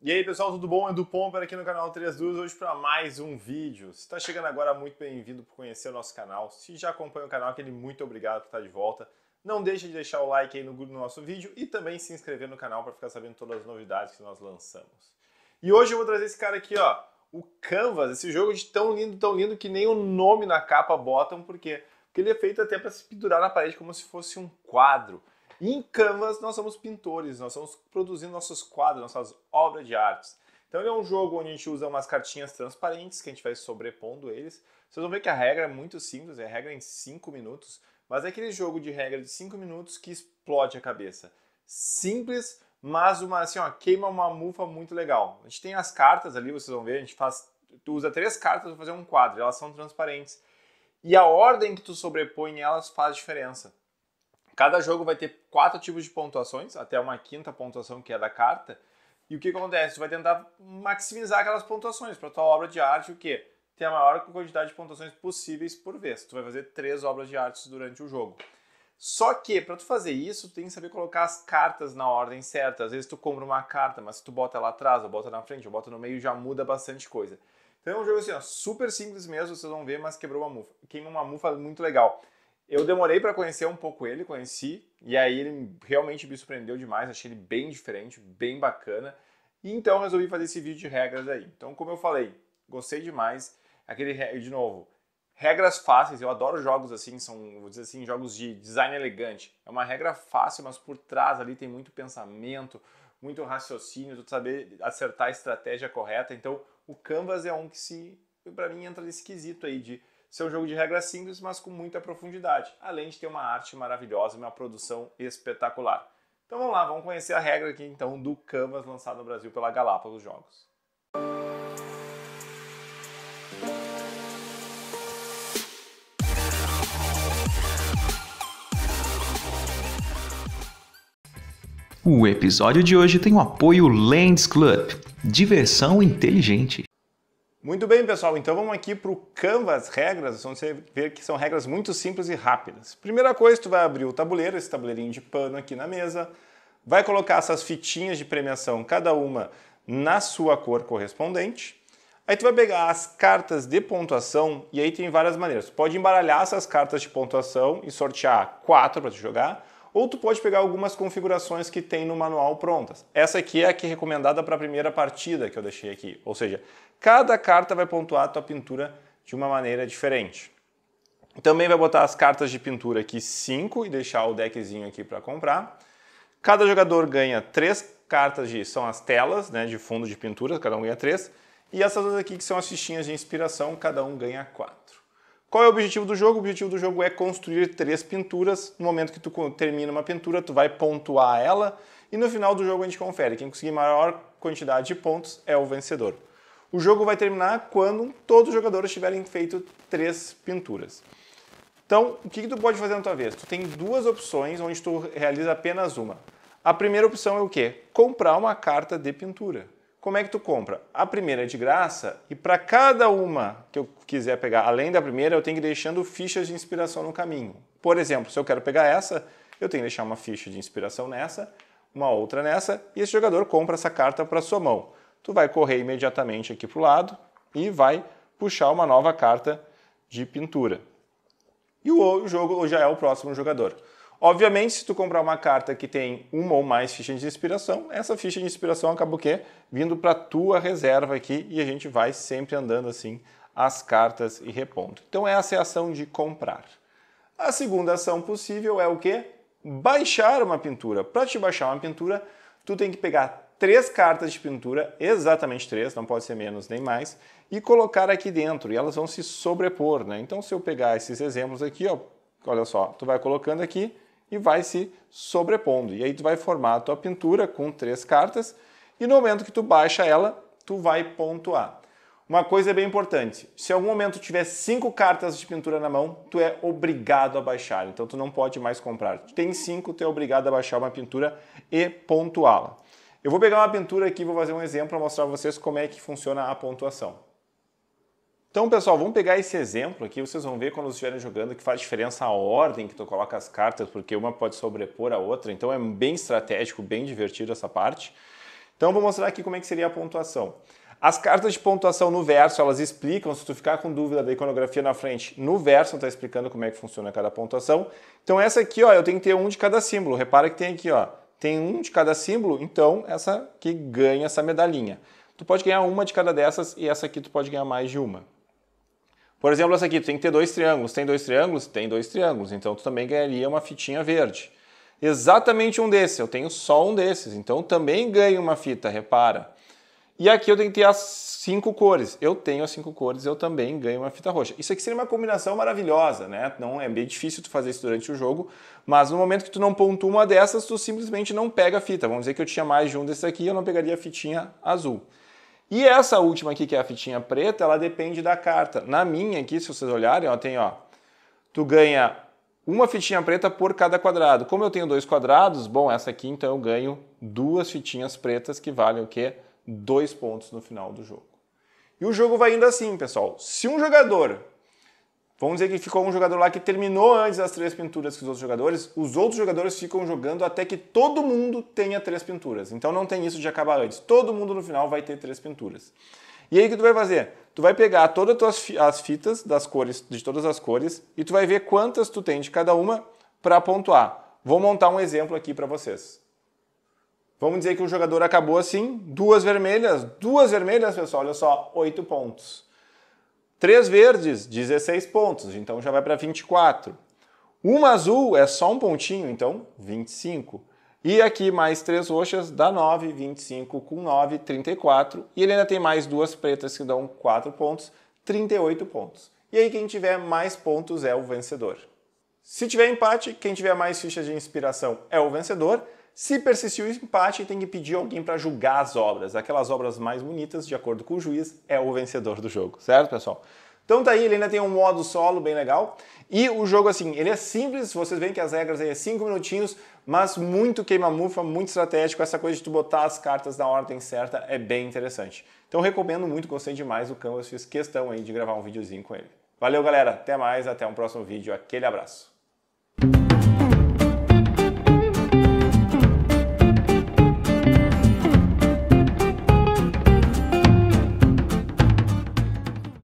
E aí pessoal, tudo bom? Edu Pomper aqui no canal 32, hoje para mais um vídeo. Se está chegando agora, muito bem-vindo por conhecer o nosso canal. Se já acompanha o canal, aquele muito obrigado por estar tá de volta. Não deixe de deixar o like aí no, no nosso vídeo e também se inscrever no canal para ficar sabendo todas as novidades que nós lançamos. E hoje eu vou trazer esse cara aqui, ó, o Canvas, esse jogo de tão lindo, tão lindo que nem o nome na capa botam, por quê? Porque ele é feito até para se pendurar na parede como se fosse um quadro. E em Canvas nós somos pintores, nós estamos produzindo nossos quadros, nossas obras de artes. Então ele é um jogo onde a gente usa umas cartinhas transparentes que a gente vai sobrepondo eles. Vocês vão ver que a regra é muito simples, é regra em 5 minutos, mas é aquele jogo de regra de 5 minutos que explode a cabeça. Simples, mas uma assim, ó, queima uma mufa muito legal. A gente tem as cartas ali, vocês vão ver, a gente faz tu usa três cartas para fazer um quadro, elas são transparentes. E a ordem que tu sobrepõe elas faz diferença. Cada jogo vai ter quatro tipos de pontuações, até uma quinta pontuação que é da carta. E o que acontece? Tu vai tentar maximizar aquelas pontuações para tua obra de arte, o quê? Ter a maior quantidade de pontuações possíveis por vez. Tu vai fazer três obras de arte durante o jogo. Só que, para tu fazer isso, tu tem que saber colocar as cartas na ordem certa. Às vezes tu compra uma carta, mas se tu bota ela atrás, ou bota na frente, ou bota no meio, já muda bastante coisa. Então é um jogo assim, ó, super simples mesmo, vocês vão ver, mas quebrou uma mufa. Queima uma mufa muito legal. Eu demorei para conhecer um pouco ele, conheci, e aí ele realmente me surpreendeu demais, achei ele bem diferente, bem bacana. E então resolvi fazer esse vídeo de regras aí. Então, como eu falei, gostei demais. Aquele, de novo, regras fáceis, eu adoro jogos assim, são, vou dizer assim, jogos de design elegante. É uma regra fácil, mas por trás ali tem muito pensamento, muito raciocínio, tu saber acertar a estratégia correta. Então, o Canvas é um que se, para mim, entra nesse quesito aí de ser um jogo de regras simples, mas com muita profundidade, além de ter uma arte maravilhosa e uma produção espetacular. Então vamos lá, vamos conhecer a regra aqui então do Canvas lançado no Brasil pela Galápagos Jogos. O episódio de hoje tem o apoio Lands Club, diversão inteligente. Muito bem, pessoal. Então vamos aqui para o Canva, as regras. Vamos ver que são regras muito simples e rápidas. Primeira coisa, tu vai abrir o tabuleiro, esse tabuleirinho de pano aqui na mesa. Vai colocar essas fitinhas de premiação, cada uma na sua cor correspondente. Aí tu vai pegar as cartas de pontuação e aí tem várias maneiras. Tu pode embaralhar essas cartas de pontuação e sortear quatro para tu jogar ou tu pode pegar algumas configurações que tem no manual prontas. Essa aqui é a que é recomendada para a primeira partida que eu deixei aqui, ou seja, cada carta vai pontuar a tua pintura de uma maneira diferente. Também vai botar as cartas de pintura aqui 5 e deixar o deckzinho aqui para comprar. Cada jogador ganha 3 cartas de são as telas, né, de fundo de pintura, cada um ganha 3, e essas duas aqui que são as fichinhas de inspiração, cada um ganha 4. Qual é o objetivo do jogo? O objetivo do jogo é construir três pinturas. No momento que tu termina uma pintura, tu vai pontuar ela e no final do jogo a gente confere. Quem conseguir maior quantidade de pontos é o vencedor. O jogo vai terminar quando todos os jogadores tiverem feito três pinturas. Então, o que, que tu pode fazer na tua vez? Tu tem duas opções onde tu realiza apenas uma. A primeira opção é o quê? Comprar uma carta de pintura como é que tu compra? A primeira é de graça e para cada uma que eu quiser pegar, além da primeira, eu tenho que ir deixando fichas de inspiração no caminho. Por exemplo, se eu quero pegar essa, eu tenho que deixar uma ficha de inspiração nessa, uma outra nessa e esse jogador compra essa carta para sua mão. Tu vai correr imediatamente aqui para o lado e vai puxar uma nova carta de pintura. E o jogo já é o próximo jogador. Obviamente, se tu comprar uma carta que tem uma ou mais fichas de inspiração, essa ficha de inspiração acaba o quê? Vindo para tua reserva aqui e a gente vai sempre andando assim as cartas e repondo. Então essa é a ação de comprar. A segunda ação possível é o quê? Baixar uma pintura. Para te baixar uma pintura, tu tem que pegar três cartas de pintura, exatamente três, não pode ser menos nem mais, e colocar aqui dentro, e elas vão se sobrepor, né? Então se eu pegar esses exemplos aqui, ó, olha só, tu vai colocando aqui, e vai se sobrepondo. E aí tu vai formar a tua pintura com três cartas e no momento que tu baixa ela, tu vai pontuar. Uma coisa é bem importante, se em algum momento tiver cinco cartas de pintura na mão, tu é obrigado a baixar, então tu não pode mais comprar. Tu tem cinco, tu é obrigado a baixar uma pintura e pontuá-la. Eu vou pegar uma pintura aqui, vou fazer um exemplo para mostrar para vocês como é que funciona a pontuação. Então, pessoal, vamos pegar esse exemplo aqui, vocês vão ver quando vocês estiverem jogando que faz diferença a ordem que tu coloca as cartas, porque uma pode sobrepor a outra, então é bem estratégico, bem divertido essa parte. Então, vou mostrar aqui como é que seria a pontuação. As cartas de pontuação no verso, elas explicam, se tu ficar com dúvida da iconografia na frente, no verso está explicando como é que funciona cada pontuação. Então essa aqui, ó, eu tenho que ter um de cada símbolo. Repara que tem aqui, ó, tem um de cada símbolo, então essa que ganha essa medalhinha. Tu pode ganhar uma de cada dessas e essa aqui tu pode ganhar mais de uma. Por exemplo, essa aqui, tu tem que ter dois triângulos. Tem dois triângulos? Tem dois triângulos. Então tu também ganharia uma fitinha verde. Exatamente um desses, eu tenho só um desses, então também ganho uma fita, repara. E aqui eu tenho que ter as cinco cores. Eu tenho as cinco cores, eu também ganho uma fita roxa. Isso aqui seria uma combinação maravilhosa, né? Não é bem difícil tu fazer isso durante o jogo, mas no momento que tu não pontua uma dessas, tu simplesmente não pega a fita. Vamos dizer que eu tinha mais de um desses aqui, eu não pegaria a fitinha azul. E essa última aqui, que é a fitinha preta, ela depende da carta. Na minha aqui, se vocês olharem, ó, tem ó, tu ganha uma fitinha preta por cada quadrado. Como eu tenho dois quadrados, bom, essa aqui então eu ganho duas fitinhas pretas que valem o quê? Dois pontos no final do jogo. E o jogo vai indo assim, pessoal. Se um jogador Vamos dizer que ficou um jogador lá que terminou antes das três pinturas que os outros jogadores, os outros jogadores ficam jogando até que todo mundo tenha três pinturas. Então não tem isso de acabar antes. Todo mundo no final vai ter três pinturas. E aí o que tu vai fazer? Tu vai pegar todas as, tuas, as fitas das cores, de todas as cores, e tu vai ver quantas tu tem de cada uma para pontuar. Vou montar um exemplo aqui para vocês. Vamos dizer que o jogador acabou assim, duas vermelhas, duas vermelhas, pessoal, olha só, oito pontos. Três verdes, 16 pontos, então já vai para 24. Uma azul é só um pontinho, então 25. E aqui mais três roxas dá 9, 25 com 9, 34. E ele ainda tem mais duas pretas que dão 4 pontos, 38 pontos. E aí quem tiver mais pontos é o vencedor. Se tiver empate, quem tiver mais fichas de inspiração é o vencedor. Se persistir o empate, tem que pedir alguém para julgar as obras. Aquelas obras mais bonitas, de acordo com o juiz, é o vencedor do jogo, certo, pessoal? Então tá aí, ele ainda tem um modo solo bem legal. E o jogo, assim, ele é simples, vocês veem que as regras aí é 5 minutinhos, mas muito queima-mufa, muito estratégico. Essa coisa de tu botar as cartas na ordem certa é bem interessante. Então recomendo muito, gostei demais do Canvas, fiz questão aí de gravar um videozinho com ele. Valeu, galera, até mais, até um próximo vídeo, aquele abraço.